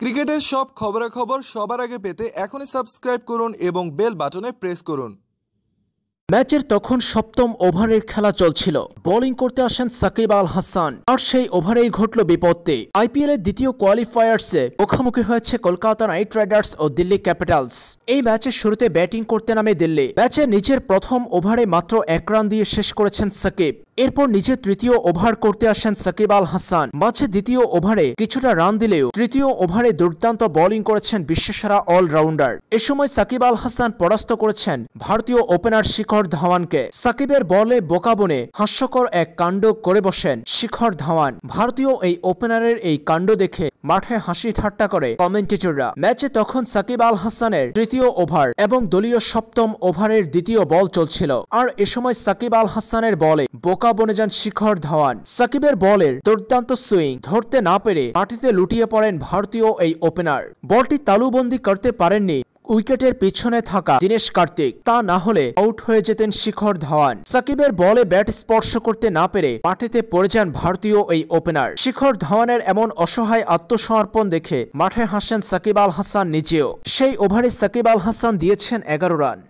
ক্রিকেটের সব খবরাখবর সবার আগে পেতে এখনই সাবস্ক্রাইব করুন এবং বেল বাটনে প্রেস করুন ম্যাচের তখন সপ্তম ওভারের খেলা চলছিল বোলিং করতে আসেন সাকিব আল হাসান আর সেই ওভারেই ঘটল বিপত্তি আইপিএল এর দ্বিতীয় কোয়ালিফায়ার্সে মুখোমুখি হয়েছে কলকাতা নাইট রাইডার্স ও দিল্লি ক্যাপিটালস এই ম্যাচের শুরুতে ব্যাটিং করতে নামে দিল্লি ম্যাচে নিজের প্রথম ওভারে মাত্র এক রান দিয়ে শেষ করেছেন সাকিব এরপর নিচে তৃতীয় ওভার করতে আসেন সাকিব আল হাসান মাঝে দ্বিতীয় ওভারে কিছুটা রান দিলেও তৃতীয় ওভারে দুর্দান্ত বোলিং করেছেন বিশ্বসেরা অলরাউন্ডার এ সময় সাকিব আল হাসান পরাস্ত করেছেন ভারতীয় ওপেনার শিখর ধাওয়ানকে সাকিবের বলে বোকা বনে হাস্যকর এক কাণ্ড করে বসেন শিখর ধাওয়ান ভারতীয় এই ওপেনারের এই কাণ্ড দেখে মাঠে হাসি ঠাট্টা করে কমেন্টেটররা ম্যাচে তখন সাকিব আল হাসানের তৃতীয় ওভার এবং দলীয় সপ্তম ওভারের দ্বিতীয় বল চলছিল আর এ সময় সাকিব আল হাসানের বলে বোকা বোকা বনে যান শিখর ধাওয়ান সাকিবের বলের দুর্দান্ত সুইং ধরতে না পেরে মাটিতে লুটিয়ে পড়েন ভারতীয় এই ওপেনার বলটি তালুবন্দি করতে পারেননি উইকেটের পিছনে থাকা দিনেশ কার্তিক তা না হলে আউট হয়ে যেতেন শিখর ধাওয়ান সাকিবের বলে ব্যাট স্পর্শ করতে না পেরে মাঠেতে পড়ে যান ভারতীয় এই ওপেনার শিখর ধাওয়ানের এমন অসহায় আত্মসমর্পণ দেখে মাঠে হাসেন সাকিব আল হাসান নিজেও সেই ওভারে সাকিব আল হাসান দিয়েছেন এগারো রান